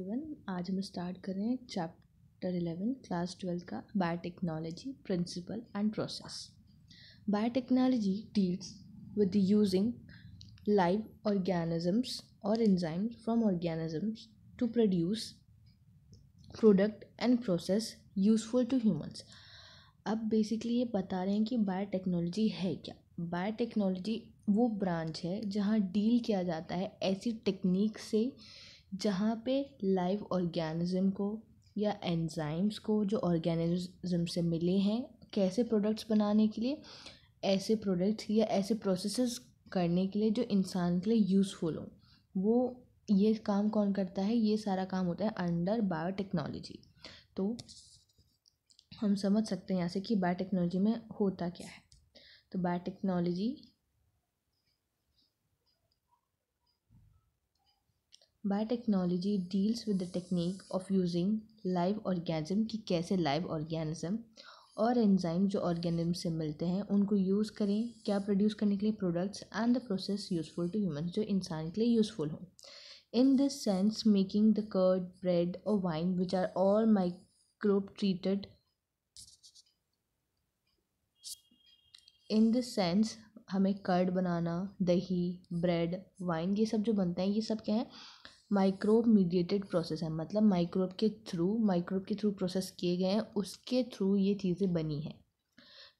Everyone आज हम start कर रहे हैं चैप्टर इलेवन क्लास ट्वेल्थ का biotechnology principle and process biotechnology deals with using live organisms और enzymes from organisms to produce product and process useful to humans अब basically ये बता रहे हैं कि बायोटेक्नोलॉजी है क्या बायोटेक्नोलॉजी वो ब्रांच है जहाँ डील किया जाता है ऐसी टेक्निक से जहाँ पे लाइव ऑर्गेनिज़म को या एंज़ाइम्स को जो ऑर्गेनिज़म से मिले हैं कैसे प्रोडक्ट्स बनाने के लिए ऐसे प्रोडक्ट्स या ऐसे प्रोसेसेस करने के लिए जो इंसान के लिए यूज़फुल हों वो ये काम कौन करता है ये सारा काम होता है अंडर बायोटेक्नोलॉजी तो हम समझ सकते हैं यहाँ से कि बायोटेक्नोलॉजी में होता क्या है तो biotechnology biotechnology deals with the technique of using live organism कि कैसे लाइव ऑर्गेनिज्म और एंजाइम जो ऑर्गेनिज्म से मिलते हैं उनको यूज़ करें क्या प्रोड्यूस करने के लिए products and the process useful to human जो इंसान के लिए यूज़फुल हों in this sense making the curd bread और wine which are all microbe treated in this sense हमें कर्ड बनाना दही ब्रेड वाइन ये सब जो बनते हैं ये सब क्या है माइक्रोब मीडिएटेड प्रोसेस है मतलब माइक्रोब के थ्रू माइक्रोब के थ्रू प्रोसेस किए गए हैं उसके थ्रू ये चीज़ें बनी हैं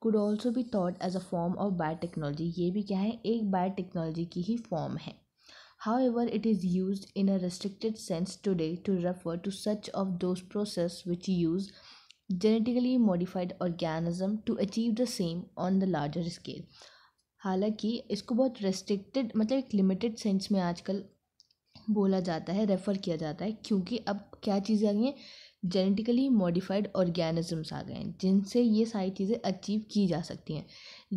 कुड ऑल्सो भी thought as a form of biotechnology ये भी क्या है एक बायोटेक्नोलॉजी की ही फॉर्म है however it is use in a restricted sense today to refer to such of those process which use genetically modified organism to achieve the same on the larger scale हालांकि इसको बहुत restricted मतलब एक limited sense में आजकल बोला जाता है रेफ़र किया जाता है क्योंकि अब क्या चीज़ें आ गई हैं जेनेटिकली मॉडिफाइड ऑर्गेनिज़म्स आ गए हैं जिनसे ये सारी चीज़ें अचीव की जा सकती हैं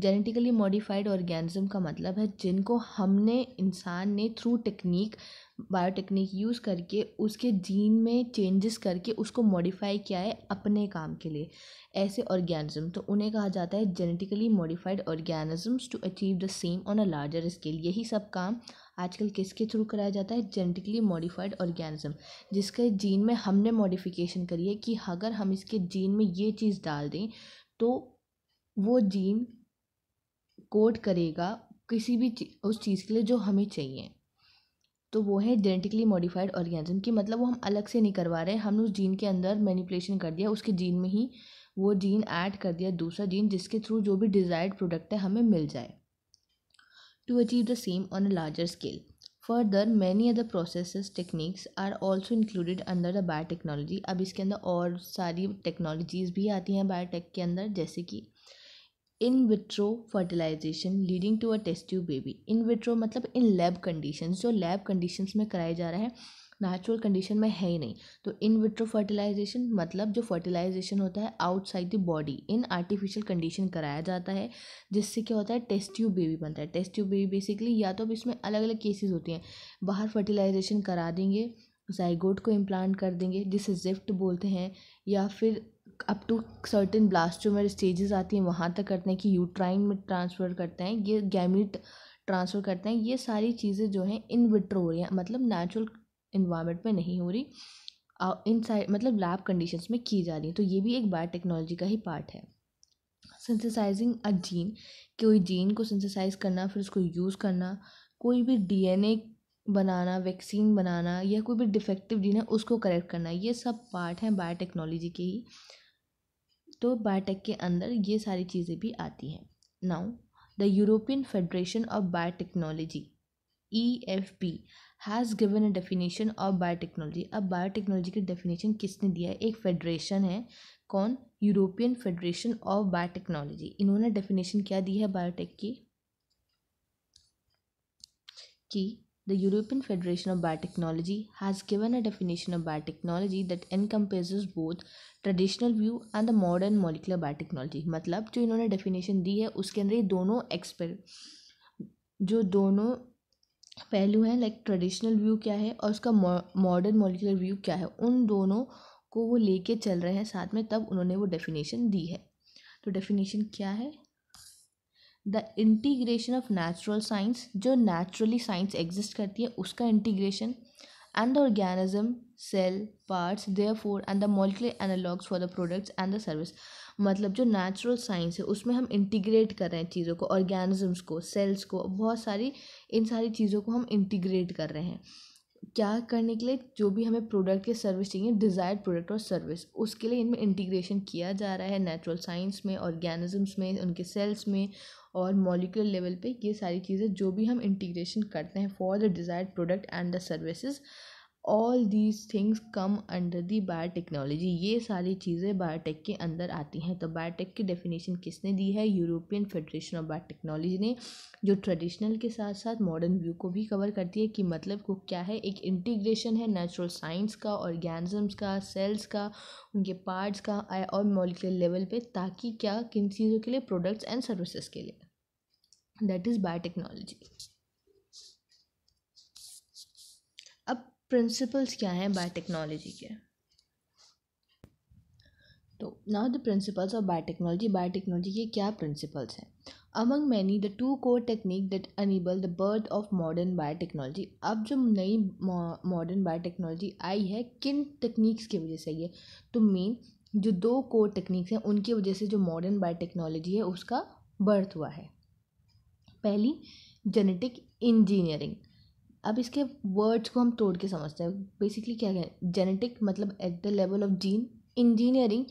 जेनेटिकली मॉडिफाइड ऑर्गेनिज़म का मतलब है जिनको हमने इंसान ने थ्रू टेक्निक बायोटेक्निक यूज़ करके उसके जीन में चेंजेस करके उसको मॉडिफाई किया है अपने काम के लिए ऐसे ऑर्गेनिज्म तो उन्हें कहा जाता है genetically modified organisms to achieve the same on a larger scale यही सब काम आजकल किसके थ्रू कराया जाता है जेनेटिकली मॉडिफाइड ऑर्गेनिज्म जिसके जीन में हमने मॉडिफिकेशन करी है कि अगर हम इसके जीन में ये चीज़ डाल दें तो वो जीन कोड करेगा किसी भी ची, उस चीज़ के लिए जो हमें चाहिए तो वो है जेनेटिकली मॉडिफाइड ऑर्गेनिज्म कि मतलब वो हम अलग से नहीं करवा रहे हमने उस जीन के अंदर मैनिपुलेशन कर दिया उसके जीन में ही वो जीन ऐड कर दिया दूसरा जीन जिसके थ्रू जो भी डिज़ायर्ड प्रोडक्ट है हमें मिल जाए to achieve the same on a larger scale. Further many other process techniques are also included under the biotechnology अब इसके अंदर और सारी टेक्नोलॉजीज़ भी आती हैं बायोटेक के अंदर जैसे कि in vitro fertilization leading to a test tube baby in vitro मतलब इन लैब कंडीशंस जो लैब कंडीशंस में कराया जा रहा है नेचुरल कंडीशन में है ही नहीं तो इन विट्रो फर्टिलाइजेशन मतलब जो फर्टिलाइजेशन होता है outside the body in artificial condition कराया जाता है जिससे क्या होता है टेस्ट ट्यूब बेबी बनता है टेस्ट ट्यूब बेबी बेसिकली या तो अब इसमें अलग अलग केसेस होती हैं बाहर फर्टिलाइजेशन करा देंगे जाइगोट को इम्प्लांट कर देंगे जिसे जिफ्ट बोलते हैं या फिर up to certain blastomere stages आती हैं वहाँ तक करते हैं कि यूट्राइन में ट्रांसफ़र करते हैं ये गैमिट ट्रांसफ़र करते हैं ये सारी चीज़ें जो हैं इन विट्रो हो रही हैं मतलब नेचुरल इन्वायरमेंट में नहीं हो रही इन साइड मतलब लैब कंडीशंस में की जा रही है तो ये भी एक बायोटेक्नोलॉजी का ही पार्ट है सिंथेसाइजिंग अ जीन कोई जीन को सिंथेसाइज करना फिर उसको यूज़ करना कोई भी डीएनए बनाना वैक्सीन बनाना या कोई भी डिफेक्टिव जीन है उसको करेक्ट करना ये सब पार्ट हैं बायोटेक्नोलॉजी के ही तो बायोटेक के अंदर ये सारी चीज़ें भी आती हैं now the European Federation of Biotechnology E F B has given a definition of biotechnology अब बायोटेक्नोलॉजी की डेफिनेशन किसने दिया है एक फेडरेशन है कौन यूरोपियन फेडरेशन ऑफ बायोटेक्नोलॉजी इन्होंने डेफिनेशन क्या दी है बायोटेक की कि the European Federation of Biotechnology has given a definition of biotechnology that encompasses both traditional view and the modern molecular biotechnology मतलब जो इन्होंने डेफिनेशन दी है उसके अंदर ये दोनों एक्सपेर जो दोनों पहलू हैं लाइक ट्रेडिशनल व्यू क्या है और उसका मॉडर्न मोलिकुलर व्यू क्या है उन दोनों को वो लेके चल रहे हैं साथ में तब उन्होंने वो डेफिनेशन दी है तो डेफिनेशन क्या है the integration of natural science जो नेचुरली साइंस एग्जिस्ट करती है उसका integration and the organism cell parts thereof and the molecular analogues for the products and the service मतलब जो नेचुरल साइंस है उसमें हम इंटीग्रेट कर रहे हैं चीज़ों को ऑर्गेनिजम्स को सेल्स को बहुत सारी इन सारी चीज़ों को हम इंटीग्रेट कर रहे हैं क्या करने के लिए जो भी हमें प्रोडक्ट या सर्विस चाहिए डिज़ायर्ड प्रोडक्ट और सर्विस उसके लिए इनमें इंटीग्रेशन किया जा रहा है नेचुरल साइंस में ऑर्गेनिजम्स में उनके सेल्स में और मॉलिकुलर लेवल पे ये सारी चीज़ें जो भी हम इंटीग्रेशन करते हैं for the desired product and the services all these things come under the biotechnology ये सारी चीज़ें बायोटेक के अंदर आती हैं तो बायोटेक की डेफिनेशन किसने दी है यूरोपियन फेडरेशन ऑफ बायोटेक्नोलॉजी ने जो ट्रेडिशनल के साथ साथ मॉडर्न व्यू को भी कवर करती है कि मतलब को क्या है एक इंटीग्रेशन है नेचुरल साइंस का ऑर्गेनिजम्स का सेल्स का उनके पार्ट्स का और मॉलिकुलर लेवल पे ताकि क्या किन चीज़ों के लिए प्रोडक्ट्स एंड सर्विसेज के लिए दैट इज़ बायोटेक्नोलॉजी प्रिंसिपल्स क्या हैं बायोटेक्नोलॉजी के तो now the principles of biotechnology biotechnology के क्या प्रिंसिपल्स हैं among many the two core technique that enable the birth of modern biotechnology अब जो नई मॉडर्न बायोटेक्नोलॉजी आई है किन टेक्निक्स की वजह से ये तो मेन जो दो कोर टेक्निक्स हैं उनकी वजह से जो मॉडर्न बायोटेक्नोलॉजी है उसका बर्थ हुआ है पहली जेनेटिक इंजीनियरिंग अब इसके वर्ड्स को हम तोड़ के समझते हैं बेसिकली क्या है जेनेटिक मतलब at the level of gene engineering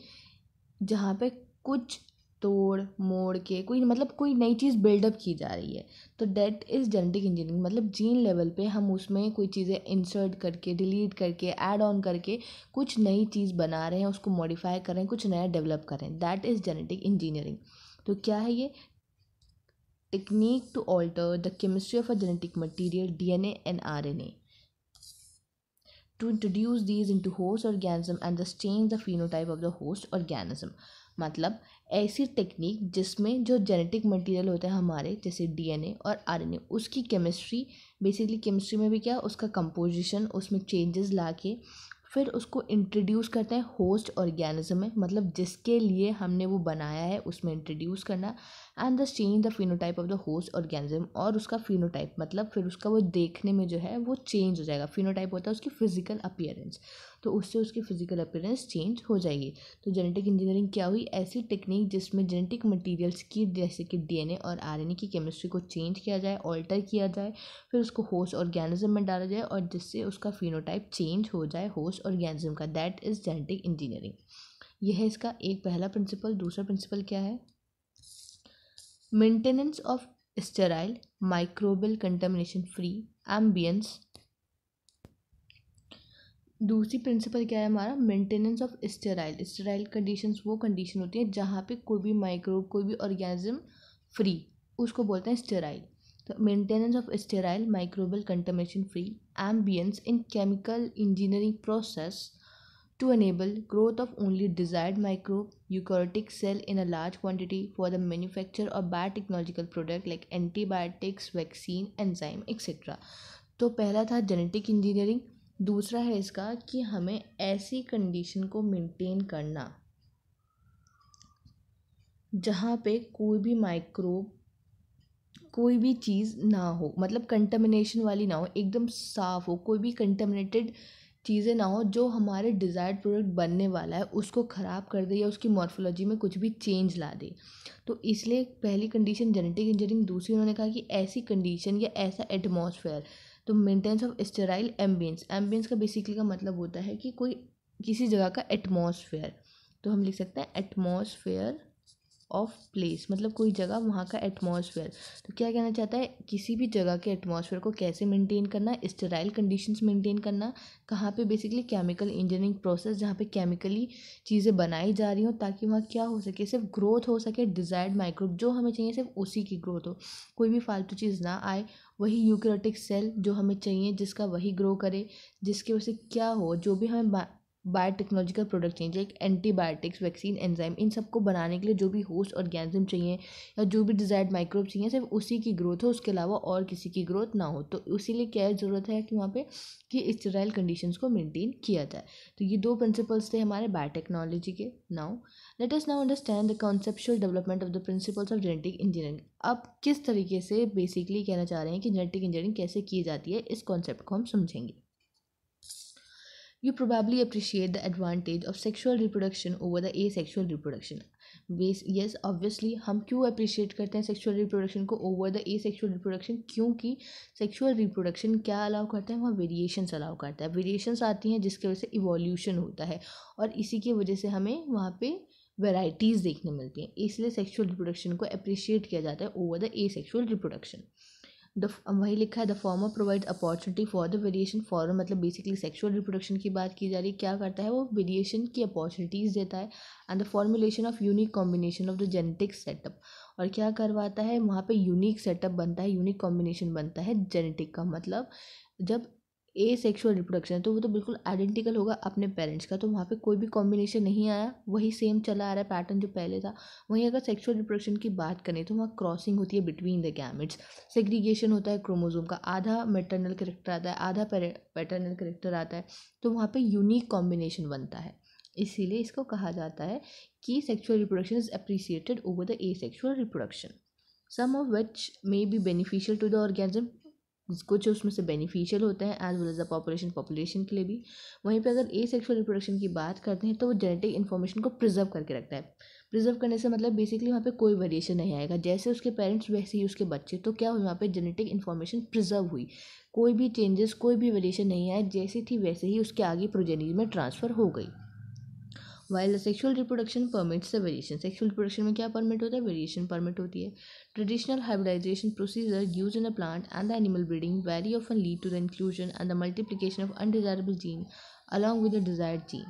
जहाँ पे कुछ तोड़ मोड़ के कोई मतलब कोई नई चीज़ बिल्डअप की जा रही है तो डेट इज़ जेनेटिक इंजीनियरिंग मतलब जीन लेवल पे हम उसमें कोई चीज़ें इंसर्ट करके डिलीट करके ऐड ऑन करके कुछ नई चीज़ बना रहे हैं उसको मॉडिफाई कर रहे हैं कुछ नया डेवलप कर रहे हैं दैट इज़ जेनेटिक इंजीनियरिंग तो क्या है ये technique to alter the chemistry of a genetic material DNA and RNA to introduce these into host organism and thus change the phenotype of the host organism मतलब ऐसी technique जिसमें जो genetic material होता है हमारे जैसे डीएनए और RNA उसकी केमिस्ट्री बेसिकली केमिस्ट्री में भी क्या उसका कंपोजिशन उसमें चेंजेस ला के फिर उसको इंट्रोड्यूस करते हैं होस्ट ऑर्गेनिज्म में मतलब जिसके लिए हमने वो बनाया है उसमें इंट्रोड्यूस करना and thus change the phenotype of the host organism और उसका फिनोटाइप मतलब फिर उसका वो देखने में जो है वो चेंज हो जाएगा फिनोटाइप होता है उसकी फिजिकल अपियरेंस तो उससे उसकी फ़िज़िकल अपीयरेंस चेंज हो जाएगी तो जेनेटिक इंजीनियरिंग क्या हुई ऐसी टेक्निक जिसमें जेनेटिक मटेरियल्स की जैसे कि डीएनए और आरएनए की केमिस्ट्री को चेंज किया जाए ऑल्टर किया जाए फिर उसको होस्ट ऑर्गेनिज्म में डाला जाए और जिससे उसका फिनोटाइप चेंज हो जाए होस्ट ऑर्गेनिज्म का दैट इज़ जेनेटिक इंजीनियरिंग यह है इसका एक पहला प्रिंसिपल दूसरा प्रिंसिपल क्या है maintenance of sterile microbial contamination free ambience दूसरी प्रिंसिपल क्या है हमारा maintenance of sterile sterile conditions वो कंडीशन होती है जहाँ पे कोई भी माइक्रोब कोई भी ऑर्गेनिज्म फ्री उसको बोलते हैं स्टेराइल तो maintenance of sterile microbial contamination free ambience in chemical engineering process to enable growth of only desired microbe eukaryotic cell in a large quantity for the manufacture of biotechnological product like antibiotics vaccine enzyme et cetera तो पहला था genetic engineering दूसरा है इसका कि हमें ऐसी condition को मेंटेन करना जहाँ पे कोई भी माइक्रोब कोई भी चीज़ ना हो मतलब कंटामिनेशन वाली ना हो एकदम साफ़ हो कोई भी कंटामिनेटेड चीज़ें ना हो जो हमारे डिज़ायर्ड प्रोडक्ट बनने वाला है उसको ख़राब कर दे या उसकी मॉर्फोलॉजी में कुछ भी चेंज ला दे तो इसलिए पहली कंडीशन जेनेटिक इंजीनियरिंग दूसरी उन्होंने कहा कि ऐसी कंडीशन या ऐसा एटमॉस्फेयर तो maintenance of sterile ambience ambience का बेसिकली का मतलब होता है कि कोई किसी जगह का एटमॉस्फेयर तो हम लिख सकते हैं एटमॉस्फेयर ऑफ प्लेस मतलब कोई जगह वहाँ का एटमॉस्फेयर तो क्या कहना चाहता है किसी भी जगह के एटमॉस्फेयर को कैसे मेंटेन करना स्टेराइल कंडीशंस मेंटेन करना कहाँ पे बेसिकली केमिकल इंजीनियरिंग प्रोसेस जहाँ पे केमिकली चीज़ें बनाई जा रही हों ताकि वहाँ क्या हो सके सिर्फ ग्रोथ हो सके डिज़ायर्ड माइक्रोब जो हमें चाहिए सिर्फ उसी की ग्रोथ हो कोई भी फालतू चीज़ ना आए वही यूक्रोटिक सेल जो हमें चाहिए जिसका वही ग्रो करे जिसकी वजह से क्या हो जो भी हमें बायोटेक्नोलॉजिकल प्रोडक्ट चाहिए लाइक एंटीबायोटिक्स वैक्सीन एंजाइम इन सबको बनाने के लिए जो भी होस्ट ऑर्गेनिज्म चाहिए या जो भी डिजायर्ड माइक्रोब चाहिए सिर्फ उसी की ग्रोथ हो उसके अलावा और किसी की ग्रोथ ना हो तो इसीलिए क्या ज़रूरत है कि वहाँ पे कि स्टराइल कंडीशंस को मेंटेन किया जाए तो ये दो प्रिंसिपल्स थे हमारे बायोटेक्नोलॉजी के now let us now understand the conceptual development of the principles of genetic engineering अब किस तरीके से बेसिकली कहना चाह रहे हैं कि जेनेटिक इंजीनियरिंग कैसे की जाती है इस कॉन्सेप्ट को हम समझेंगे you appreciate the the of sexual sexual over the asexual reproduction base yes obviously हम क्यों अप्रिशिएट करते हैं सेक्शुअल रिप्रोडक्शन को over the asexual reproduction क्योंकि सेक्शुअल रिप्रोडक्शन क्या अलाउ करता है वहाँ वेरिएशंस अलाउ करता है वेरिएशंस आती हैं जिसकी वजह से इवोल्यूशन होता है और इसी की वजह से हमें वहाँ पे वेराइटीज़ देखने मिलती हैं इसलिए सेक्शुअल रिप्रोडक्शन को अप्रिशिएट किया जाता है over the asexual reproduction the वही लिखा है the former provide opportunity for the variation form मतलब बेसिकली सेक्सुअल रिप्रोडक्शन की बात की जा रही है क्या करता है वो वेरिएशन की अपॉर्चुनिटीज़ देता है and the formulation of unique combination of the genetic setup और क्या करवाता है वहाँ पे यूनिक सेटअप बनता है यूनिक कॉम्बिनेशन बनता है जेनेटिक का मतलब जब ए सेक्शुअल रिप्रोडक्शन तो वो तो बिल्कुल आइडेंटिकल होगा अपने पेरेंट्स का तो वहाँ पे कोई भी कॉम्बिनेशन नहीं आया वही सेम चला आ रहा है पैटर्न जो पहले था वहीं अगर सेक्शुअल रिप्रोडक्शन की बात करें तो वहाँ क्रॉसिंग होती है बिटवीन द गैमिट्स सेग्रीगेशन होता है क्रोमोजोम का आधा मेटरनल करेक्टर आता है आधा पैटर्नल करेक्टर आता है तो वहाँ पर यूनिक कॉम्बिनेशन बनता है इसीलिए इसको कहा जाता है कि sexual reproduction is appreciated over the asexual reproduction some of which may be beneficial to the organism कुछ उसमें से बेनिफिशियल होता है as well as the population population के लिए भी वहीं पे अगर ए सेक्शुअल रिप्रोडक्शन की बात करते हैं तो वो जेनेटिक इन्फॉर्मेशन को प्रिजर्व करके रखता है प्रिजर्व करने से मतलब बेसिकली वहाँ पे कोई वेरिएशन नहीं आएगा जैसे उसके पेरेंट्स वैसे ही उसके बच्चे तो क्या हुई वहाँ पे जेनेटिक इन्फॉर्मेशन प्रिजर्व हुई कोई भी चेंजेस कोई भी वेरिएशन नहीं आए जैसी थी वैसे ही उसके आगे प्रोजेनिज में ट्रांसफ़र हो गई while the sexual reproduction permits the variation reproduction reproduction में क्या परमिट होता है वेरिएशन परमिट होती है traditional hybridization procedure use in a plant and the animal breeding very often lead to the inclusion and the multiplication of undesirable gene along with the desired gene.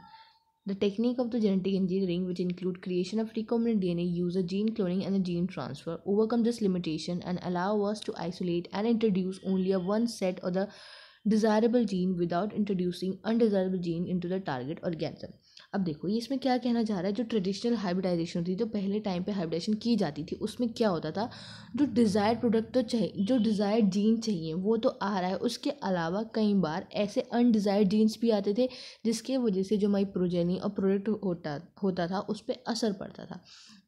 The technique of the genetic engineering, which include creation of recombinant DNA, user gene cloning and the gene transfer, overcome this limitation and allow us to isolate and introduce only a one set or the desirable gene without introducing undesirable gene into the target organism. अब देखो ये इसमें क्या कहना चाह रहा है जो ट्रेडिशनल हाइब्रिडाइजेशन थी जो पहले टाइम पे हाइब्रिडाइजेशन की जाती थी उसमें क्या होता था जो डिज़ायर्ड प्रोडक्ट तो चाहिए जो डिज़ायर्ड जीन चाहिए वो तो आ रहा है उसके अलावा कई बार ऐसे अनडिज़ायर्ड जीन्स भी आते थे जिसके वजह से जो हमारी प्रोजेनी और प्रोडक्ट होता होता था उस पर असर पड़ता था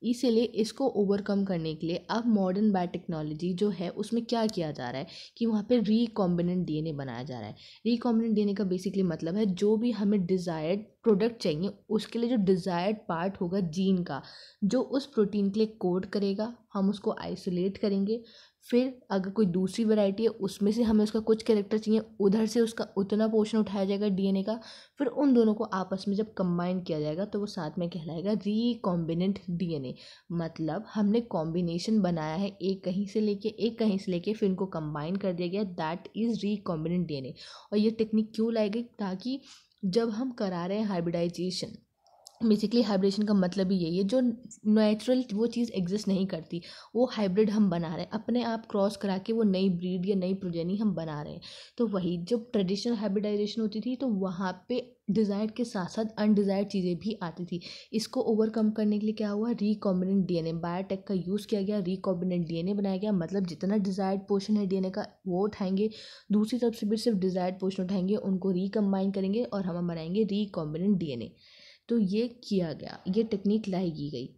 इसीलिए इसको ओवरकम करने के लिए अब मॉडर्न बायोटेक्नोलॉजी जो है उसमें क्या किया जा रहा है कि वहाँ पे रिकॉम्बिनेंट डीएनए बनाया जा रहा है रिकॉम्बिनेंट डीएनए का बेसिकली मतलब है जो भी हमें डिज़ायर्ड प्रोडक्ट चाहिए उसके लिए जो डिज़ायर्ड पार्ट होगा जीन का जो उस प्रोटीन के लिए कोड करेगा हम उसको आइसोलेट करेंगे फिर अगर कोई दूसरी वैरायटी है उसमें से हमें उसका कुछ कैरेक्टर चाहिए उधर से उसका उतना पोर्शन उठाया जाएगा डीएनए का फिर उन दोनों को आपस में जब कंबाइन किया जाएगा तो वो साथ में कहलाएगा रिकॉम्बिनेंट डीएनए मतलब हमने कॉम्बिनेशन बनाया है एक कहीं से लेके एक कहीं से लेके फिर उनको कंबाइन कर दिया गया दैट इज़ रिकॉम्बिनेंट डी और ये टेक्निक क्यों लाई गई ताकि जब हम करा रहे हैं हाइब्रिडाइजेशन बेसिकली हाइब्रिडेशन का मतलब ही यही है जो नेचुरल वो चीज़ एग्जिस्ट नहीं करती वो हाइब्रिड हम बना रहे हैं अपने आप क्रॉस करा के वो नई ब्रीड या नई प्रोजेनी हम बना रहे हैं तो वही जब ट्रेडिशनल हाइब्रिडाइजेशन होती थी तो वहाँ पे डिज़ायर्ड के साथ साथ अनडिज़ायर्ड चीज़ें भी आती थी इसको ओवरकम करने के लिए क्या हुआ रिकॉम्बिनेंट ए बायोटेक का यूज़ किया गया रिकॉम्बिनेंट डी एन ए बनाया गया मतलब जितना डिज़ायर्ड पोर्शन है डी एन ए का वो उठाएंगे दूसरी तरफ से भी सिर्फ डिज़ायर्ड पोर्शन उठाएंगे उनको रिकम्बाइन करेंगे और हम बनाएंगे रिकॉम्बिनेंट ए तो ये किया गया ये टेक्निक लाई की गई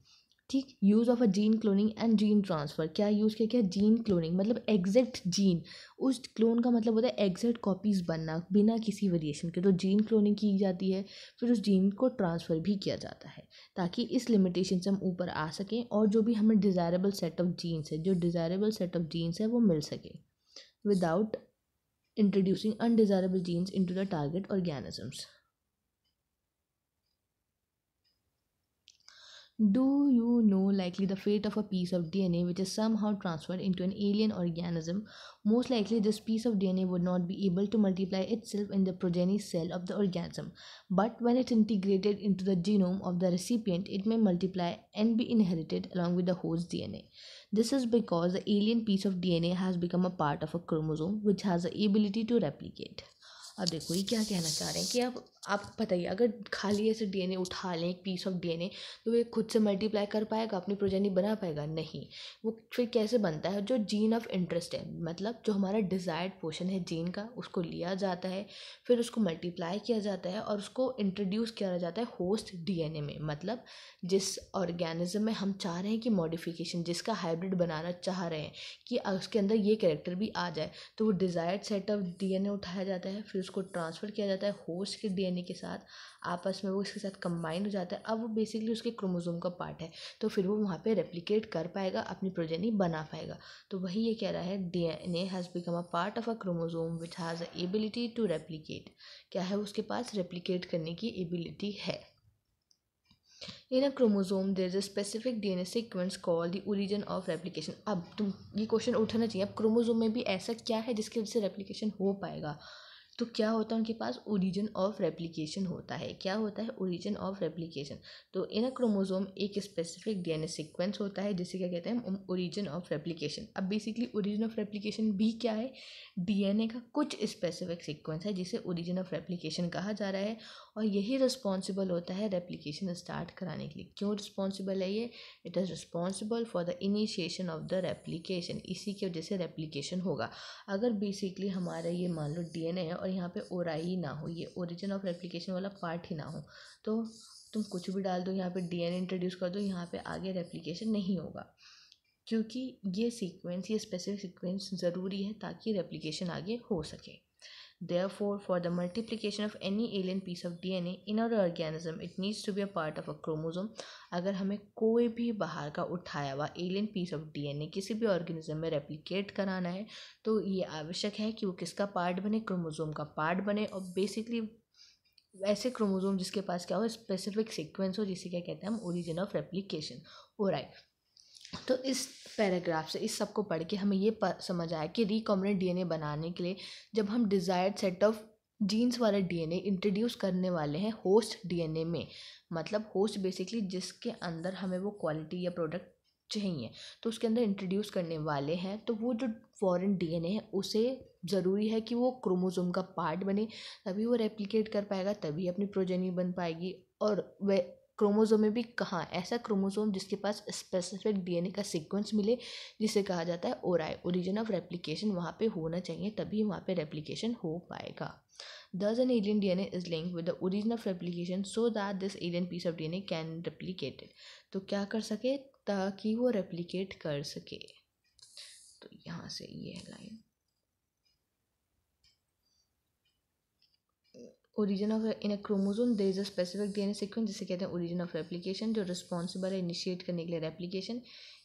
ठीक use of a gene cloning and gene transfer क्या यूज़ किया गया जीन क्लोनिंग मतलब एग्जैक्ट जीन उस क्लोन का मतलब होता है एग्जैक्ट कॉपीज़ बनना बिना किसी वेरिएशन के तो जीन क्लोनिंग की जाती है फिर उस जीन को ट्रांसफ़र भी किया जाता है ताकि इस लिमिटेशन से हम ऊपर आ सकें और जो भी हमें डिज़ायरेबल सेट ऑफ जीन्स है जो डिज़ायरेबल सेट ऑफ जीन्स है वो मिल सके without introducing undesirable genes into the target organisms Do you know likely the fate of a piece of DNA which is somehow transferred into an alien organism? Most likely, this piece of DNA would not be able to multiply itself in the progeny cell of the organism, but when it's integrated into the genome of the recipient, it may multiply and be inherited along with the host DNA. This is because the alien piece of DNA has become a part of a chromosome which has the ability to replicate. अब देखो ये क्या कहना चाह रहे हैं कि आप आप बताइए अगर खाली ऐसे डीएनए उठा लें एक पीस ऑफ डीएनए तो वे खुद से मल्टीप्लाई कर पाएगा अपनी प्रोजेनी बना पाएगा नहीं वो फिर कैसे बनता है जो जीन ऑफ इंटरेस्ट है मतलब जो हमारा डिज़ायर्ड पोर्शन है जीन का उसको लिया जाता है फिर उसको मल्टीप्लाई किया जाता है और उसको इंट्रोड्यूस किया जाता है होस्ट डीएनए में मतलब जिस ऑर्गेनिज्म में हम चाह रहे हैं कि मॉडिफिकेशन जिसका हाइब्रिड बनाना चाह रहे हैं कि उसके अंदर ये करेक्टर भी आ जाए तो वो डिज़ायर्ड सेट ऑफ डी उठाया जाता है फिर उसको ट्रांसफ़र किया जाता है होस्ट के डीएनए के साथ आपस में वो इसके साथ कंबाइन हो जाता है अब वो बेसिकली उसके क्रोमोसोम का पार्ट है तो फिर वो वहाँ पे रेप्लिकेट कर पाएगा अपनी प्रोजेनी बना पाएगा तो वही ये कह रहा है DNA has become a part of a chromosome which has a ability to replicate क्या है उसके पास रेप्लिकेट करने की एबिलिटी है in a chromosome there is a specific D N A sequence call the origin of replication अब तुम ये क्वेश्चन उठाना चाहिए अब क्रोमोजोम में भी ऐसा क्या है जिसकी वजह से रेप्लीकेशन हो पाएगा तो क्या होता है उनके पास ओरिजिन ऑफ रेप्लिकेशन होता है क्या होता है ओरिजिन ऑफ रेप्लिकेशन तो इन अ क्रोमोजोम एक स्पेसिफिक डीएनए सीक्वेंस होता है जिसे क्या कहते हैं ओरिजिन ऑफ रेप्लिकेशन अब बेसिकली ओरिजिन ऑफ रेप्लिकेशन भी क्या है डीएनए का कुछ स्पेसिफिक सीक्वेंस है जिसे ओरिजिन ऑफ रेप्लीकेशन कहा जा रहा है और यही रिस्पॉन्सिबल होता है रेप्लीकेशन स्टार्ट कराने के लिए क्यों रिस्पॉन्सिबल है ये it is responsible for the initiation of the replication इसी की वजह से रेप्लीकेशन होगा अगर बेसिकली हमारा ये मान लो ए है और यहाँ पे ओरा ही ना हो ये ओरिजिन ऑफ रेप्लीकेशन वाला पार्ट ही ना हो तो तुम कुछ भी डाल दो यहाँ पे डीएनए इंट्रोड्यूस कर दो यहाँ पे आगे रेप्लीकेशन नहीं होगा क्योंकि ये सीक्वेंस ये स्पेसिफिक सीक्वेंस ज़रूरी है ताकि रेप्लीकेशन आगे हो सके Therefore, for the multiplication of any alien piece of DNA in our organism, it needs to be a part of a chromosome. अगर हमें कोई भी बाहर का उठाया हुआ एलियन पीस ऑफ डीएनए किसी भी ऑर्गेनिज्म में रेप्लिकेट कराना है तो ये आवश्यक है कि वो किसका पार्ट बने क्रोमोजोम का पार्ट बने और बेसिकली वैसे क्रोमोजोम जिसके पास क्या हो स्पेसिफिक सीक्वेंस हो जिसे क्या कहते हैं हम ओरिजिन ऑफ रेप्लिकेशन और तो इस पैराग्राफ से इस सब को पढ़ के हमें ये समझ आया कि रिकॉम्बिनेंट डीएनए बनाने के लिए जब हम डिज़ायर्ड सेट ऑफ जीन्स वाला डीएनए इंट्रोड्यूस करने वाले हैं होस्ट डीएनए में मतलब होस्ट बेसिकली जिसके अंदर हमें वो क्वालिटी या प्रोडक्ट चाहिए तो उसके अंदर इंट्रोड्यूस करने वाले हैं तो वो जो फॉरेन डीएनए है उसे ज़रूरी है कि वो क्रोमोसोम का पार्ट बने तभी वो रेप्लिकेट कर पाएगा तभी अपनी प्रोजेनी बन पाएगी और वे क्रोमोज़ोम में भी कहाँ ऐसा क्रोमोज़ोम जिसके पास स्पेसिफिक डीएनए का सीक्वेंस मिले जिसे कहा जाता है ओराई ओरिजिन ऑफ रेप्लिकेशन वहाँ पे होना चाहिए तभी वहाँ पे रेप्लिकेशन हो पाएगा an D N A is link with the origin of of so that this alien piece of D N A can replicated तो क्या कर सके ताकि वो रेप्लीकेट कर सके तो यहाँ से ये line origin of in a chromosome there is a specific D N A sequence जिसे कहते हैं ओरिजिन ऑफ रेप्लीकेशन जो रिस्पॉन्सिबल है इनिशिएट करने के लिए रेप्लीकेशन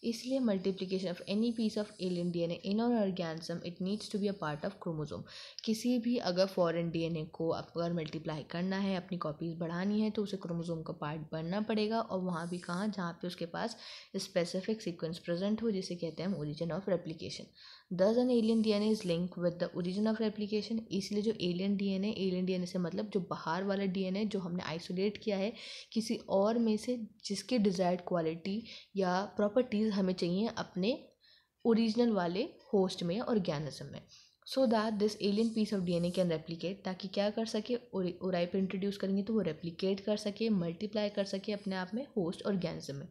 इसलिए multiplication of any piece of alien D N A in an organism it needs to be a part of chromosome किसी भी अगर फॉरेन ए को अगर मल्टीप्लाई करना है अपनी कॉपीज बढ़ानी है तो उसे क्रोमोजोम का पार्ट बनना पड़ेगा और वहाँ भी कहाँ जहाँ पे उसके पास स्पेसिफिक सीक्वेंस प्रेजेंट हो जिसे कहते हैं origin of replication thus an alien DNA is link with the origin of replication इसलिए जो alien D N A alien A से मतलब जो बाहर वाला डी एन ए जो हमने आइसोलेट किया है किसी और में से जिसके डिजायर्ड क्वालिटी या प्रॉपर्टीज चीज़ हमें चाहिए अपने ओरिजिनल वाले होस्ट में और ज्ञानिज्म में so that this alien piece of DNA can replicate ताकि क्या कर सके ओराई पर इंट्रोड्यूस करेंगे तो वो रेप्लीकेट कर सके मल्टीप्लाई कर सके अपने आप में होस्ट और गैनिज्म में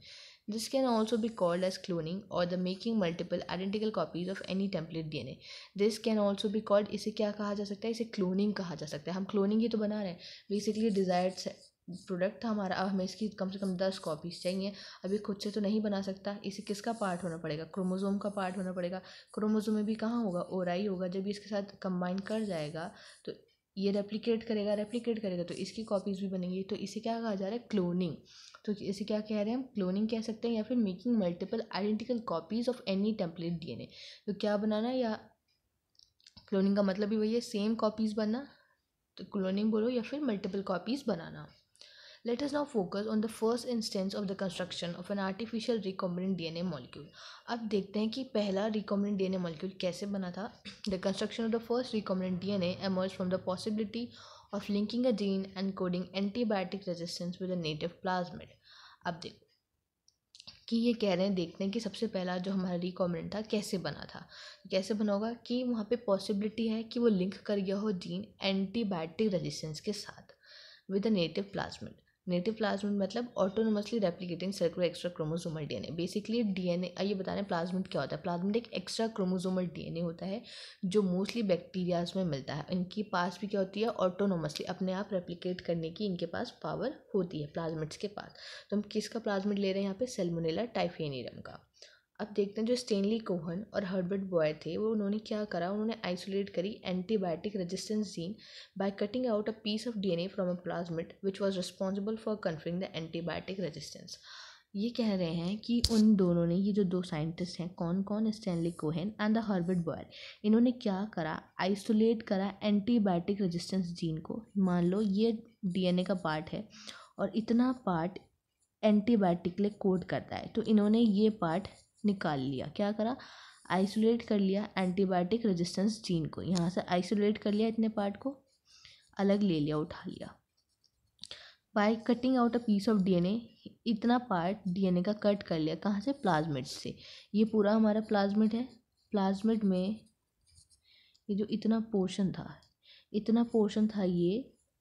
this can also be called as cloning और the making multiple identical copies of any template D N A this can also be called इसे क्या कहा जा सकता है इसे क्लोनिंग कहा जा सकता है हम क्लोनिंग ही तो बना रहे हैं बेसिकली डिजायर्ड प्रोडक्ट था हमारा अब हमें इसकी कम से कम दस कॉपीज़ चाहिए अभी खुद से तो नहीं बना सकता इसे किसका पार्ट होना पड़ेगा क्रोमोज़ोम का पार्ट होना पड़ेगा क्रोमोज़ोम में भी कहाँ होगा ओराई होगा जब इसके साथ कंबाइन कर जाएगा तो ये रेप्लिकेट करेगा रेप्लिकेट करेगा तो इसकी कॉपीज़ भी बनेंगी तो इसे क्या कहा जा रहा है क्लोनिंग तो इसे क्या कह रहे हैं हम क्लोनिंग कह सकते हैं या फिर making multiple identical copies of any template DNA तो क्या बनाना या क्लोनिंग का मतलब भी वही है सेम कॉपीज़ बनना तो क्लोनिंग बोलो या फिर मल्टीपल कॉपीज़ बनाना Let us now focus on the first instance of the construction of an artificial recombinant DNA molecule. अब देखते हैं कि पहला recombinant DNA molecule कैसे बना था The construction of the first recombinant DNA emerged from the possibility of linking a gene and coding antibiotic resistance with a native plasmid. अब देखो कि ये कह रहे हैं देखते हैं कि सबसे पहला जो हमारा रिकॉमेंट था कैसे बना था कैसे बना होगा कि वहाँ पे पॉसिबिलिटी है कि वो लिंक कर गया हो जीन एंटीबायोटिक रेजिस्टेंस के साथ with a native plasmid native plasmid मतलब autonomously replicating circular extra chromosomal DNA basically DNA ये बताना प्लाज्मिड क्या होता है प्लाज्मिड एक एक्स्ट्रा क्रोमोसोमल डीएनए होता है जो मोस्टली बैक्टीरियाज में मिलता है इनके पास भी क्या होती है ऑटोनोमसली अपने आप रेप्लीकेट करने की इनके पास पावर होती है प्लाज्मिड्स के पास तो हम किसका प्लाज्मिड ले रहे हैं यहाँ पे सेलमोनेला टाइफेनियम का अब देखते हैं जो स्टेनली कोहन और हर्बर्ट बॉय थे वो उन्होंने क्या करा उन्होंने आइसोलेट करी antibiotic resistance gene by cutting out a piece of DNA from a plasmid which was responsible for conferring the antibiotic resistance ये कह रहे हैं कि उन दोनों ने ये जो दो साइंटिस्ट हैं कौन कौन Stanley Cohen and the Herbert Boyer इन्होंने क्या करा आइसोलेट करा एंटीबायोटिक रेजिस्टेंस जीन को मान लो ये डीएनए का पार्ट है और इतना पार्ट एंटीबायोटिक कोड करता है तो इन्होंने ये पार्ट निकाल लिया क्या करा आइसोलेट कर लिया एंटीबायोटिक रेजिस्टेंस जीन को यहाँ से आइसोलेट कर लिया इतने पार्ट को अलग ले लिया उठा लिया by cutting out a piece of DNA इतना पार्ट डीएनए का कट कर लिया कहाँ से प्लाज्मिड से ये पूरा हमारा प्लाज्मिड है प्लाज्मिड में ये जो इतना पोर्शन था इतना पोर्शन था ये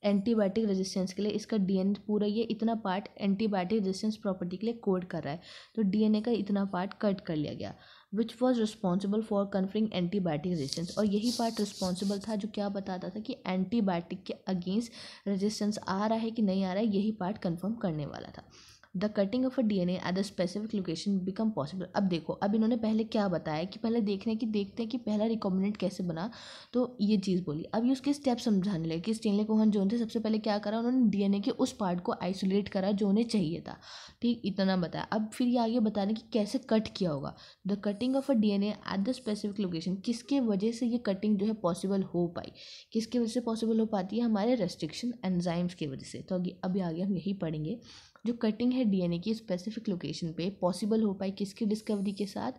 एंटीबायोटिक रेजिस्टेंस के लिए इसका डीएनए पूरा ये इतना पार्ट एंटीबायोटिक रेजिस्टेंस प्रॉपर्टी के लिए कोड कर रहा है तो डीएनए का इतना पार्ट कट कर लिया गया which was responsible for conferring antibiotic resistance और यही पार्ट रिस्पॉन्सिबल था जो क्या बताता था कि एंटीबायोटिक के अगेंस्ट रेजिस्टेंस आ रहा है कि नहीं आ रहा है यही पार्ट कन्फर्म करने वाला था the cutting of a D N at the specific location become possible अब देखो अब इन्होंने पहले क्या बताया कि पहले देखने की देखते हैं कि पहला रिकॉम्बिनेंट कैसे बना तो ये चीज़ बोली अब ये उसके स्टेप समझाने लगे कि स्टेनले कोहन जो थे सबसे पहले क्या करा उन्होंने डी एन ए के उस पार्ट को आइसोलेट करा जो उन्हें चाहिए था ठीक इतना बताया अब फिर ये आगे बताने कि कैसे कट किया होगा the cutting of a D N at the specific location किसके वजह से ये कटिंग जो है पॉसिबल हो पाई किसके वजह से पॉसिबल हो पाती है हमारे रेस्ट्रिक्शन एनजाइम्स की वजह से तो अभी अभी आगे हम यही पढ़ेंगे जो कटिंग है डीएनए की स्पेसिफिक लोकेशन पे पॉसिबल हो पाई किसकी डिस्कवरी के साथ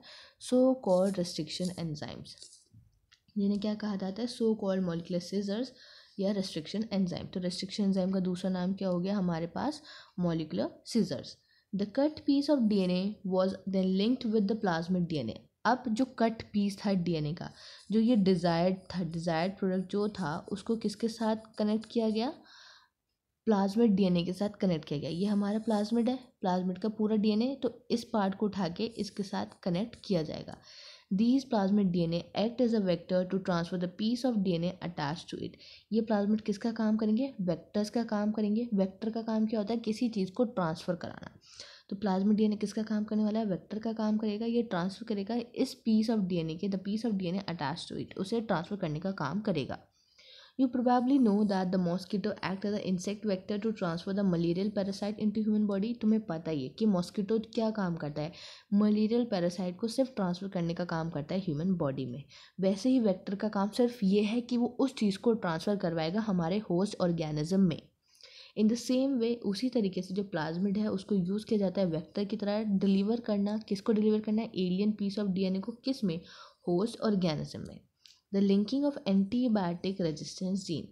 सो कॉल्ड रेस्ट्रिक्शन एंजाइम्स जिन्हें क्या कहा जाता है सो कॉल्ड मोलिकुलर सीजर्स या रेस्ट्रिक्शन एंजाइम तो रेस्ट्रिक्शन एंजाइम का दूसरा नाम क्या हो गया हमारे पास molecular scissors the cut piece of D N A was then linked with the plasmid ए अब जो कट पीस था डी एन ए का जो ये डिज़ायर्ड था डिज़ायर्ड प्रोडक्ट जो था उसको किसके साथ कनेक्ट किया गया प्लाज्मिड डीएनए के साथ कनेक्ट किया गया ये हमारा प्लाज्मिड है प्लाज्मिड का पूरा डीएनए तो इस पार्ट को उठा के इसके साथ कनेक्ट किया जाएगा these plasmid DNA act as a vector to transfer the piece of DNA attach to it ये प्लाज्मिड किसका काम करेंगे वेक्टर्स का काम करेंगे वेक्टर का काम क्या होता है किसी चीज़ को ट्रांसफ़र कराना तो प्लाज्मिड डीएनए किसका काम करने वाला है वेक्टर का काम करेगा ये ट्रांसफ़र करेगा इस पीस ऑफ डीएनए के the piece of DNA attach to it उसे ट्रांसफ़र करने का काम करेगा You probably know that the mosquito act as an insect vector to transfer the malarial parasite into human body. तुम्हें पता ही है कि मॉस्किटो क्या काम करता है मलेरियल पैरासाइट को सिर्फ ट्रांसफ़र करने का काम करता है ह्यूमन बॉडी में वैसे ही vector का काम सिर्फ ये है कि वो उस चीज़ को ट्रांसफ़र करवाएगा हमारे होस्ट organism में इन द सेम वे उसी तरीके से जो प्लाज्मिड है उसको यूज़ किया जाता है वेक्टर की तरह डिलीवर करना किसको डिलीवर करना है एलियन पीस ऑफ डीएनए को किस में होस्ट ऑर्गेनिज्म में the linking of antibiotic resistance gene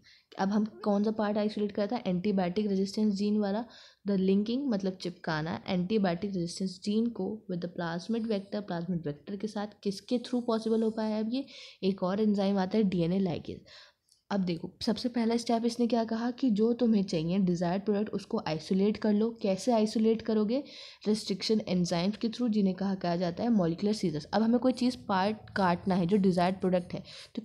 अब हम कौन सा पार्ट आइसोलेट करता है एंटीबायोटिक रेजिस्टेंस जीन वाला द लिंकिंग मतलब चिपकाना एंटीबायोटिक रेजिस्टेंस जीन को with the plasmid vector plasmid vector के साथ किसके थ्रू पॉसिबल हो पाया है अब ये एक और एंजाइम आता है डीएनए लाइगेज अब देखो सबसे पहला स्टेप इसने क्या कहा कि जो तुम्हें चाहिए डिज़ायर्ड प्रोडक्ट उसको आइसोलेट कर लो कैसे आइसोलेट करोगे रेस्ट्रिक्शन एंजाइम्स के थ्रू जिन्हें कहा कहा जाता है मॉलिकुलर सीजर्स अब हमें कोई चीज़ पार्ट काटना है जो डिज़ायर्ड प्रोडक्ट है तो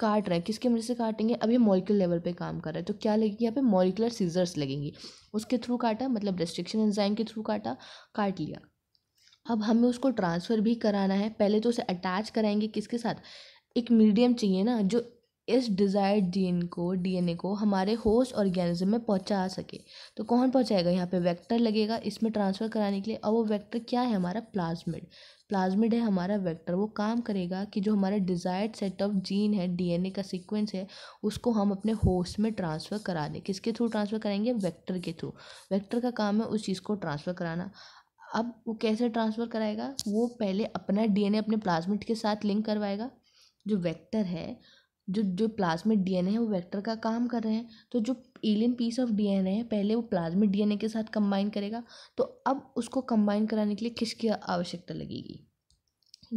काट रहे हैं किसके मदद से काटेंगे अब ये मॉलिकुलर लेवल पे काम कर रहा है तो क्या लगेगी यहाँ पे मॉलिकुलर सीजर्स लगेंगी उसके थ्रू काटा मतलब रेस्ट्रिक्शन एंजाइम के थ्रू काटा काट लिया अब हमें उसको ट्रांसफ़र भी कराना है पहले तो उसे अटैच कराएंगे किसके साथ एक मीडियम चाहिए ना जो इस डिज़ायर्ड जीन को डीएनए को हमारे होस्ट ऑर्गेनिज्म में पहुंचा सके तो कौन पहुंचाएगा यहाँ पे वेक्टर लगेगा इसमें ट्रांसफ़र कराने के लिए और वो वेक्टर क्या है हमारा प्लाज्मिड प्लाज्मिड है हमारा वेक्टर वो काम करेगा कि जो हमारा डिज़ायर्ड सेट ऑफ जीन है डीएनए का सीक्वेंस है उसको हम अपने होस्ट में ट्रांसफ़र करा दें किसके थ्रू ट्रांसफ़र करेंगे वैक्टर के थ्रू वैक्टर का काम है उस चीज़ को ट्रांसफ़र कराना अब वो कैसे ट्रांसफ़र कराएगा वो पहले अपना ए अपने प्लाज्मिड के साथ लिंक करवाएगा जो वेक्टर है जो जो प्लाज्मिक डी एन ए है वो वेक्टर का काम कर रहे हैं तो जो alien piece of D N A है पहले वो प्लाज्मिक डी एन ए के साथ कंबाइन करेगा तो अब उसको कंबाइन कराने के लिए किसकी आवश्यकता लगेगी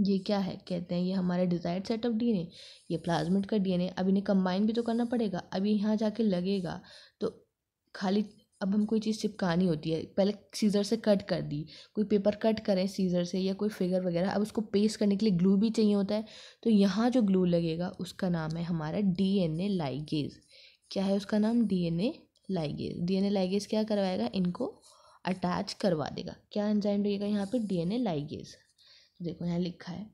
ये क्या है कहते हैं ये हमारे desired set of D N A ये प्लाज्मिक का डीएनए अब इन्हें कंबाइन भी तो करना पड़ेगा अब यहाँ जाके लगेगा तो खाली अब हम कोई चीज़ चिपकानी होती है पहले सीज़र से कट कर दी कोई पेपर कट करें सीज़र से या कोई फिगर वगैरह अब उसको पेस्ट करने के लिए ग्लू भी चाहिए होता है तो यहाँ जो ग्लू लगेगा उसका नाम है हमारा डी एन ए लाइगेज क्या है उसका नाम D N A ligase D N A ligase क्या करवाएगा इनको अटैच करवा देगा क्या एंजाइम लगेगा यहाँ पर डी एन ए लाइगेज देखो यहाँ लिखा है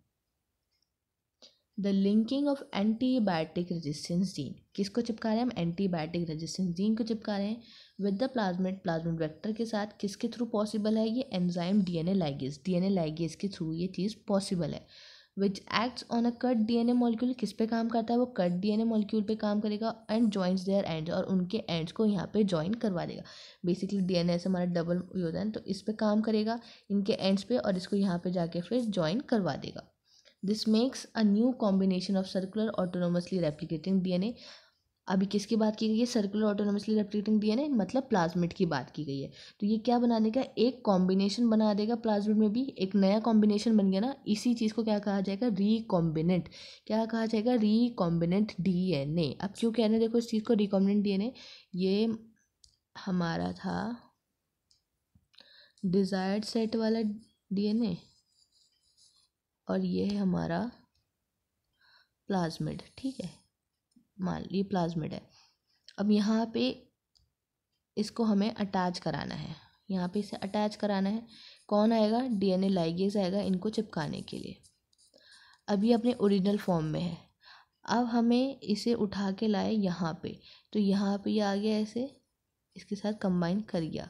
the linking of antibiotic resistance gene किसको चिपका रहे हैं हम एंटीबायोटिक रेजिस्टेंस जीन को चिपका रहे हैं with the plasmid plasmid vector के साथ किसके थ्रू पॉसिबल है ये enzyme DNA ligase DNA ligase के थ्रू ये चीज़ पॉसिबल है which acts on a cut DNA molecule किस पे काम करता है वो कट डीएनए मॉलिक्यूल पे काम करेगा एंड जॉइंट्स देयर एंड्स और उनके एंड्स को यहाँ पे ज्वाइन करवा देगा बेसिकली डीएनए से हमारा डबल होता है तो इस पे काम करेगा इनके एंड्स पे और इसको यहाँ पे जाके फिर ज्वाइन करवा देगा this makes a new combination of circular autonomously replicating D N A अभी किसकी बात की गई है सर्कुलर ऑटोनोमसली रेप्टिकेटिंग डीएनए मतलब प्लाज्मिड की बात की गई है तो ये क्या बना देगा एक कॉम्बिनेशन बना देगा प्लाज्मिड में भी एक नया कॉम्बिनेशन बन गया ना इसी चीज़ को क्या कहा जाएगा रिकॉम्बिनेंट क्या कहा जाएगा रिकॉम्बिनेंट ए अब क्यों कहने देखो इस चीज़ को रिकॉम्बिनेंट ए ये हमारा था डिज़ायर्ड सेट वाला ए और ये है हमारा प्लाज्मिड ठीक है मान ली प्लाज्मिड है अब यहाँ पे इसको हमें अटैच कराना है यहाँ पे इसे अटैच कराना है कौन आएगा डीएनए लाइगेज आएगा इनको चिपकाने के लिए अभी अपने ओरिजिनल फॉर्म में है अब हमें इसे उठा के लाए यहाँ पे तो यहाँ पे ये आ गया ऐसे इसके साथ कंबाइन कर गया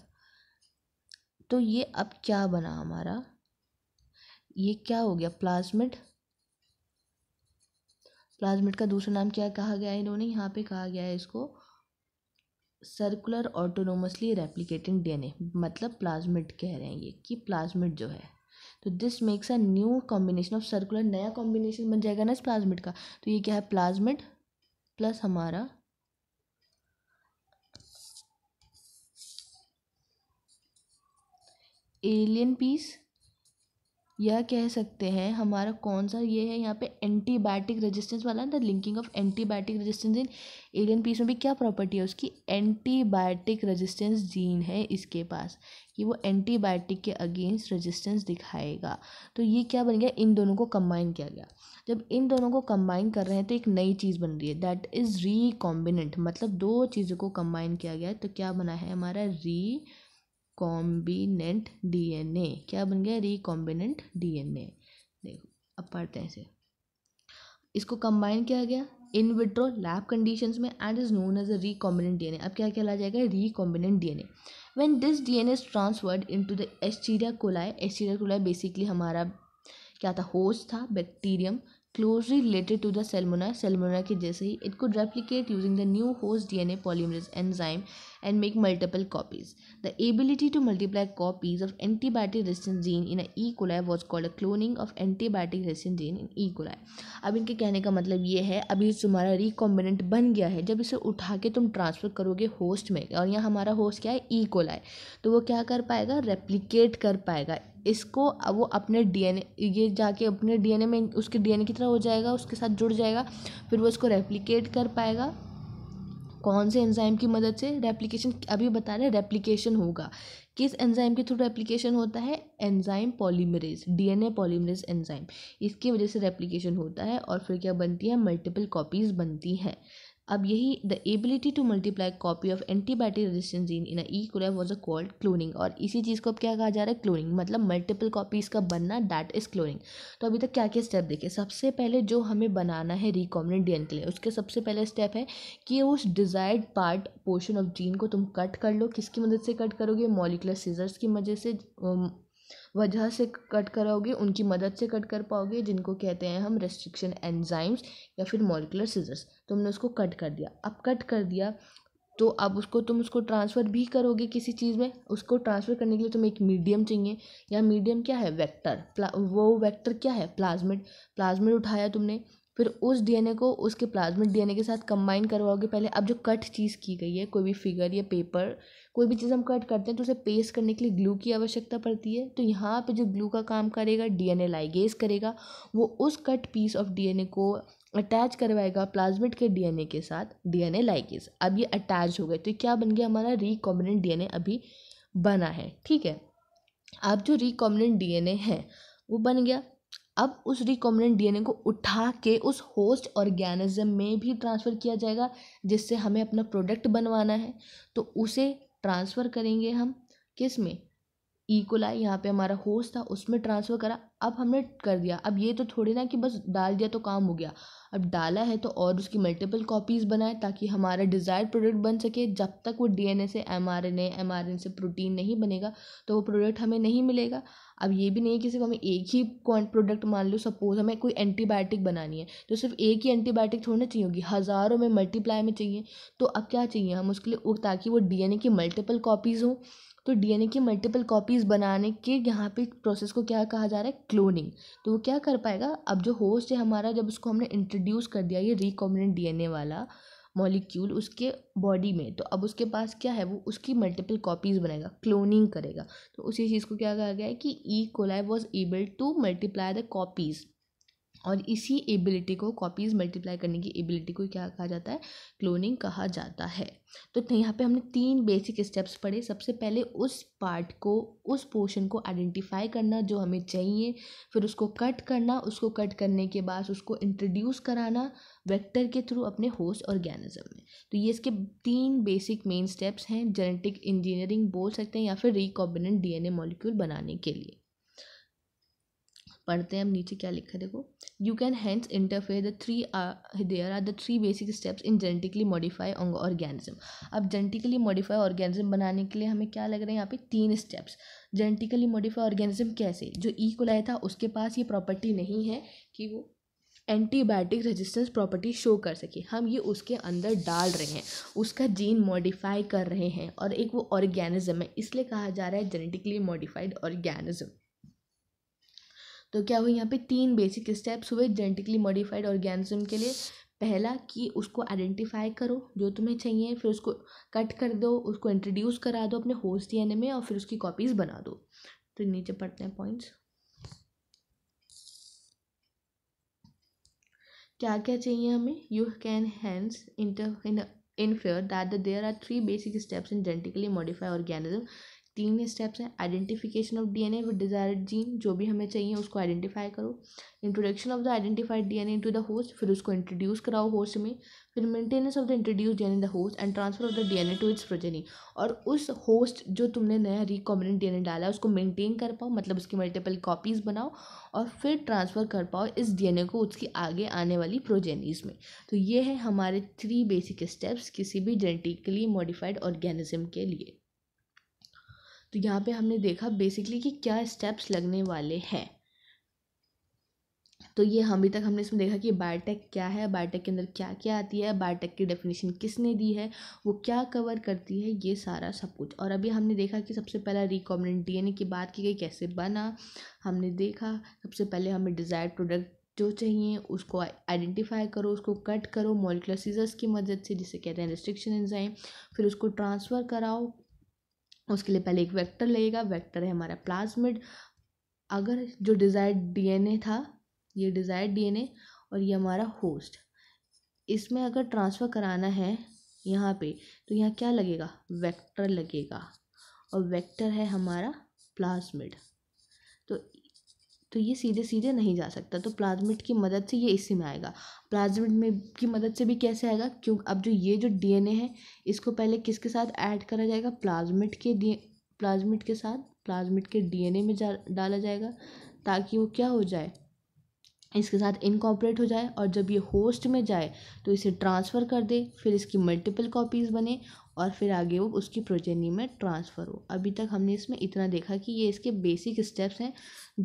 तो ये अब क्या बना हमारा ये क्या हो गया प्लाज्मिड प्लाज्मिड का दूसरा नाम क्या कहा गया है इन्होंने यहाँ पे कहा गया है इसको सर्कुलर ऑटोनोमसली रेप्लिकेटिंग डीएनए मतलब प्लाज्मिड कह रहे हैं ये कि प्लाज्मिड जो है तो this makes a new combination of circular नया कॉम्बिनेशन बन जाएगा ना इस प्लाज्मिड का तो ये क्या है प्लाज्मिड प्लस हमारा एलियन पीस यह कह सकते हैं हमारा कौन सा ये है यहाँ पे एंटीबायोटिक रेजिस्टेंस वाला the linking of antibiotic resistance in alien piece में भी क्या प्रॉपर्टी है उसकी एंटीबायोटिक रेजिस्टेंस जीन है इसके पास कि वो एंटीबायोटिक के अगेंस्ट रेजिस्टेंस दिखाएगा तो ये क्या बन गया इन दोनों को कंबाइन किया गया जब इन दोनों को कंबाइन कर रहे हैं तो एक नई चीज़ बन रही है दैट इज़ रिकॉम्बिनेंट मतलब दो चीज़ों को कंबाइन किया गया है तो क्या बना है हमारा री रिकॉम्बिनेंट डीएनए क्या बन गया रिकॉम्बिनेंट डीएनए देखो अब पढ़ते हैं इसे इसको कंबाइन किया गया इन विट्रो लैब कंडीशंस में and is known as a recombinant DNA अब क्या कहला जाएगा recombinant DNA when this DNA is transferred into the Escherichia coli Escherichia coli basically हमारा क्या था होस्ट था bacterium closely related to the Salmonella Salmonella के जैसे ही इट को replicate using the new host DNA polymerase enzyme and make multiple copies. The ability to multiply copies of antibiotic resistant gene in E. coli was called a cloning of antibiotic resistant gene in E. coli. अब इनके कहने का मतलब ये है अभी तुम्हारा recombinant बन गया है जब इसे उठा के तुम ट्रांसफ़र करोगे होस्ट में और यहाँ हमारा होस्ट क्या है ई e. कोलाई तो वो क्या कर पाएगा रेप्लीकेट कर पाएगा इसको वो अपने डीएनए ये जाके अपने डीएनए में उसके डीएनए की तरह हो जाएगा उसके साथ जुड़ जाएगा फिर वो इसको रेप्लीकेट कर पाएगा कौन से एंजाइम की मदद से रेप्लिकेशन अभी बता रहे हैं रेप्लिकेशन होगा किस एंजाइम के थ्रू रेप्लिकेशन होता है enzyme polymerase DNA polymerase enzyme इसकी वजह से रेप्लिकेशन होता है और फिर क्या बनती है मल्टीपल कॉपीज़ बनती हैं अब यही the ability to multiply copy of antibiotic resistance gene in E coli was a called cloning और इसी चीज़ को अब क्या कहा जा रहा है क्लोनिंग मतलब मल्टीपल कॉपीज़ का बनना दैट इज़ क्लोनिंग तो अभी तक क्या क्या स्टेप देखे सबसे पहले जो हमें बनाना है डी एन के लिए उसके सबसे पहले स्टेप है कि उस desired part portion of gene को तुम कट कर लो किसकी मदद से कट करोगे मॉलिकुलर सीजर्स की मदद से वजह से कट करोगे उनकी मदद से कट कर पाओगे जिनको कहते हैं हम रेस्ट्रिक्शन एंजाइम्स या फिर मॉलिकुलर सीजर्स तुमने उसको कट कर दिया अब कट कर दिया तो अब उसको तुम उसको ट्रांसफ़र भी करोगे किसी चीज़ में उसको ट्रांसफ़र करने के लिए तुम्हें एक मीडियम चाहिए या मीडियम क्या है वेक्टर वो वेक्टर क्या है प्लाज्मिड प्लाज्मिड उठाया तुमने फिर उस डीएनए को उसके प्लाज्मिक डीएनए के साथ कंबाइन करवाओगे पहले अब जो कट चीज़ की गई है कोई भी फिगर या पेपर कोई भी चीज़ हम कट करते हैं तो उसे पेस्ट करने के लिए ग्लू की आवश्यकता पड़ती है तो यहाँ पे जो ग्लू का काम करेगा डीएनए लाइगेज करेगा वो उस कट पीस ऑफ डीएनए को अटैच करवाएगा प्लाज्मिट के डीएनए के साथ डीएनए लाइगेज अब ये अटैच हो गए तो क्या बन गया हमारा रिकॉम्बिनेंट डीएनए अभी बना है ठीक है अब जो रिकॉम्बिनेंट डीएनए है वो बन गया अब उस रिकॉम्बिनेंट डीएनए को उठा के उस होस्ट ऑर्गेनिज्म में भी ट्रांसफ़र किया जाएगा जिससे हमें अपना प्रोडक्ट बनवाना है तो उसे ट्रांसफ़र करेंगे हम किस में इकोलाई यहाँ पे हमारा होस्ट था उसमें ट्रांसफ़र करा अब हमने कर दिया अब ये तो थोड़ी ना कि बस डाल दिया तो काम हो गया अब डाला है तो और उसकी मल्टीपल कॉपीज़ बनाए ताकि हमारा डिज़ायर्ड प्रोडक्ट बन सके जब तक वो डीएनए से एमआरएनए एमआरएनए से प्रोटीन नहीं बनेगा तो वो प्रोडक्ट हमें नहीं मिलेगा अब ये भी नहीं कि सिर्फ हमें एक ही प्रोडक्ट मान लो सपोज़ हमें कोई एंटीबायोटिक बनानी है तो सिर्फ एक ही एंटीबायोटिक थोड़ी ना चाहिए होगी हज़ारों में मल्टीप्लाई में चाहिए तो अब क्या चाहिए हम उसके लिए ताकि वो डी की मल्टीपल कॉपीज़ हों तो डीएनए की मल्टीपल कॉपीज़ बनाने के यहाँ पे प्रोसेस को क्या कहा जा रहा है क्लोनिंग तो वो क्या कर पाएगा अब जो होस्ट है हमारा जब उसको हमने इंट्रोड्यूस कर दिया ये रिकॉम्बिनेंट डीएनए वाला मॉलिक्यूल उसके बॉडी में तो अब उसके पास क्या है वो उसकी मल्टीपल कॉपीज़ बनाएगा क्लोनिंग करेगा तो उसी चीज़ को क्या कहा गया है कि E coli was able to multiply the copies और इसी एबिलिटी को कॉपीज़ मल्टीप्लाई करने की एबिलिटी को क्या कहा जाता है क्लोनिंग कहा जाता है तो यहाँ पे हमने तीन बेसिक स्टेप्स पढ़े सबसे पहले उस पार्ट को उस पोर्शन को आइडेंटिफाई करना जो हमें चाहिए फिर उसको कट करना उसको कट करने के बाद उसको इंट्रोड्यूस कराना वेक्टर के थ्रू अपने होस्ट ऑर्गेनिज्म में तो ये इसके तीन बेसिक मेन स्टेप्स हैं जेनेटिक इंजीनियरिंग बोल सकते हैं या फिर रिकॉम्बिनेंट डी मॉलिक्यूल बनाने के लिए पढ़ते हैं अब नीचे क्या लिखा है देखो you can hence interfere the three there are the three basic steps in genetically modify organism अब जेनेटिकली मॉडिफाई ऑर्गेनिज्म बनाने के लिए हमें क्या लग रहा है यहाँ पे तीन स्टेप्स जेनेटिकली मॉडिफाई ऑर्गेनिज्म कैसे जो ई e. कोलाई था उसके पास ये प्रॉपर्टी नहीं है कि वो एंटीबायोटिक रेजिस्टेंस प्रॉपर्टी शो कर सके हम ये उसके अंदर डाल रहे हैं उसका जीन मॉडिफाई कर रहे हैं और एक वो ऑर्गेनिज्म है इसलिए कहा जा रहा है जेनेटिकली मॉडिफाइड ऑर्गेनिज्म तो क्या हुआ यहाँ पे तीन बेसिक स्टेप्स हुए जेनेटिकली मॉडिफाइड ऑर्गेनिज्म के लिए पहला कि उसको आइडेंटिफाई करो जो तुम्हें चाहिए फिर उसको कट कर दो उसको इंट्रोड्यूस करा दो अपने होस्ट डीएनए में और फिर उसकी कॉपीज़ बना दो तो नीचे पढ़ते हैं पॉइंट्स क्या क्या चाहिए हमें you can hence inter in infer that there are three basic steps in genetically modify organism तीन स्टेप्स हैं identification of DNA with desired gene जो भी हमें चाहिए उसको आइडेंटिफाई करो introduction of the identified DNA to the host फिर उसको इंट्रोड्यूस कराओ होस्ट में फिर maintenance of the introduce DNA the host and transfer of the DNA to its progeny और उस होस्ट जो तुमने नया रिकॉम्बिनेंट डीएनए डाला है उसको मेंटेन कर पाओ मतलब उसकी मल्टीपल कॉपीज़ बनाओ और फिर ट्रांसफ़र कर पाओ इस डीएनए को उसकी आगे आने वाली प्रोजेनीज में तो ये है हमारे थ्री बेसिक स्टेप्स किसी भी जेनेटिकली मॉडिफाइड ऑर्गेनिज्म के लिए तो यहाँ पे हमने देखा बेसिकली कि क्या स्टेप्स लगने वाले हैं तो ये हम अभी तक हमने इसमें देखा कि बायोटेक क्या है बायोटेक के अंदर क्या क्या आती है बायोटेक की डेफिनेशन किसने दी है वो क्या कवर करती है ये सारा सब कुछ और अभी हमने देखा कि सबसे पहला रिकॉम्बिनेंट डीएनए की बात की गई कैसे बना हमने देखा सबसे पहले हमें डिज़ायर प्रोडक्ट जो चाहिए उसको आइडेंटिफाई करो उसको कट करो मोलिकुलर सीजर्स की मदद से जिसे कहते हैं रिस्ट्रिक्शन एंजाइम फिर उसको ट्रांसफ़र कराओ उसके लिए पहले एक वेक्टर लगेगा वेक्टर है हमारा प्लाज्मिड अगर जो डिज़ायर्ड डीएनए था ये डिज़ायर्ड डीएनए और ये हमारा होस्ट इसमें अगर ट्रांसफ़र कराना है यहाँ पे तो यहाँ क्या लगेगा वेक्टर लगेगा और वेक्टर है हमारा प्लाज्मिड तो ये सीधे सीधे नहीं जा सकता तो प्लाज्मिड की मदद से ये इसी में आएगा प्लाज्मिड में की मदद से भी कैसे आएगा क्यों अब जो ये जो डीएनए है इसको पहले किसके साथ ऐड करा जाएगा प्लाज्मिड के डी प्लाज्मिड के साथ प्लाज्मिड के डीएनए में जा डाला जाएगा ताकि वो क्या हो जाए इसके साथ इनकॉपरेट हो जाए और जब ये होस्ट में जाए तो इसे ट्रांसफ़र कर दे फिर इसकी मल्टीपल कॉपीज़ बने और फिर आगे वो उसकी प्रोजेनी में ट्रांसफ़र हो अभी तक हमने इसमें इतना देखा कि ये इसके बेसिक स्टेप्स हैं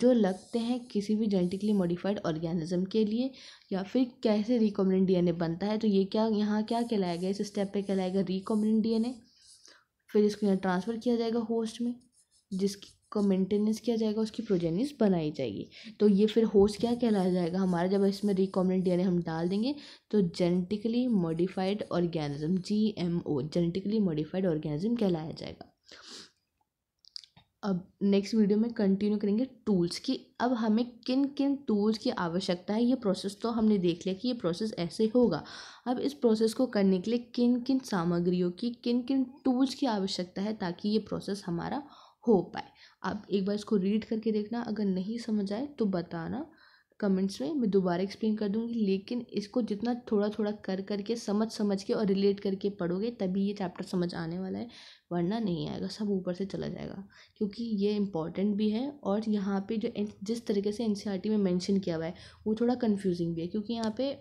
जो लगते हैं किसी भी जेनेटिकली मॉडिफाइड ऑर्गेनिज्म के लिए या फिर कैसे रिकॉम्बिनेंट डी बनता है तो ये क्या यहाँ क्या कहलाया गया इस स्टेप पर कहलाएगा रिकॉम्बिनेंट डी फिर इसको यहाँ ट्रांसफ़र किया जाएगा होस्ट में जिसकी का मेंटेनेंस किया जाएगा उसकी प्रोजेनिस बनाई जाएगी तो ये फिर होस क्या कहलाया जाएगा हमारा जब इसमें रिकॉमेंट डी हम डाल देंगे तो genetically modified organism G M O genetically modified organism कहलाया जाएगा अब नेक्स्ट वीडियो में कंटिन्यू करेंगे टूल्स की अब हमें किन किन टूल्स की आवश्यकता है ये प्रोसेस तो हमने देख लिया कि ये प्रोसेस ऐसे होगा अब इस प्रोसेस को करने के लिए किन किन सामग्रियों की किन किन टूल्स की आवश्यकता है ताकि ये प्रोसेस हमारा हो पाए आप एक बार इसको रीड करके देखना अगर नहीं समझ आए तो बताना कमेंट्स में मैं दोबारा एक्सप्लेन कर दूंगी लेकिन इसको जितना थोड़ा थोड़ा कर करके समझ समझ के और रिलेट करके पढ़ोगे तभी ये चैप्टर समझ आने वाला है वरना नहीं आएगा सब ऊपर से चला जाएगा क्योंकि ये इम्पॉर्टेंट भी है और यहाँ पे जो जिस तरीके से एन e में मेंशन किया हुआ है वो थोड़ा कन्फ्यूजिंग भी है क्योंकि यहाँ पे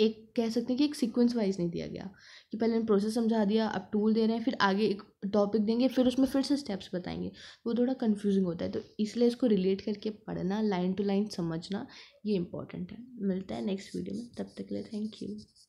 एक कह सकते हैं कि एक सीक्वेंस वाइज नहीं दिया गया कि पहले हम प्रोसेस समझा दिया अब टूल दे रहे हैं फिर आगे एक टॉपिक देंगे फिर उसमें फिर से स्टेप्स बताएंगे वो थोड़ा कन्फ्यूजिंग होता है तो इसलिए इसको रिलेट करके पढ़ना लाइन टू लाइन समझना ये इंपॉर्टेंट है मिलता है नेक्स्ट वीडियो में तब तक के लिए थैंक यू